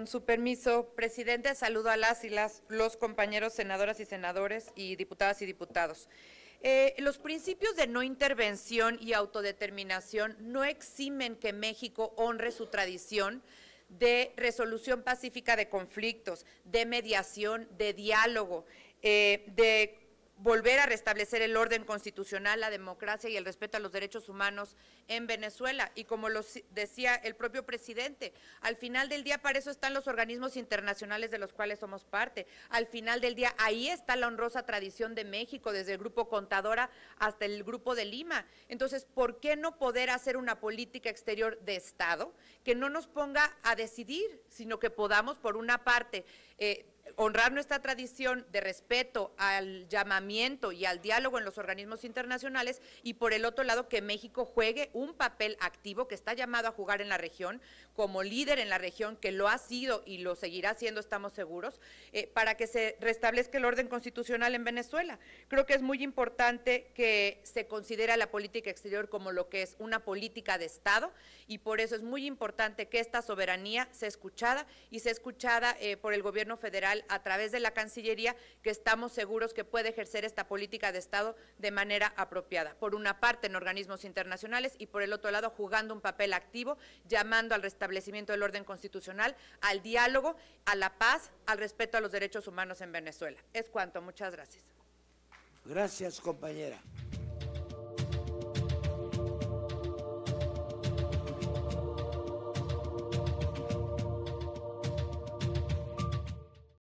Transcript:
Con su permiso, presidente, saludo a las y los compañeros senadoras y senadores y diputadas y diputados. Eh, los principios de no intervención y autodeterminación no eximen que México honre su tradición de resolución pacífica de conflictos, de mediación, de diálogo, eh, de volver a restablecer el orden constitucional, la democracia y el respeto a los derechos humanos en Venezuela. Y como lo decía el propio presidente, al final del día para eso están los organismos internacionales de los cuales somos parte. Al final del día ahí está la honrosa tradición de México, desde el grupo Contadora hasta el grupo de Lima. Entonces, ¿por qué no poder hacer una política exterior de Estado que no nos ponga a decidir, sino que podamos, por una parte, eh, honrar nuestra tradición de respeto al llamamiento y al diálogo en los organismos internacionales y por el otro lado que México juegue un papel activo que está llamado a jugar en la región como líder en la región que lo ha sido y lo seguirá siendo estamos seguros eh, para que se restablezca el orden constitucional en Venezuela creo que es muy importante que se considere la política exterior como lo que es una política de Estado y por eso es muy importante que esta soberanía sea escuchada y sea escuchada eh, por el gobierno federal a través de la Cancillería que estamos seguros que puede ejercer esta política de Estado de manera apropiada. Por una parte en organismos internacionales y por el otro lado jugando un papel activo, llamando al restablecimiento del orden constitucional, al diálogo, a la paz, al respeto a los derechos humanos en Venezuela. Es cuanto. Muchas gracias. Gracias, compañera.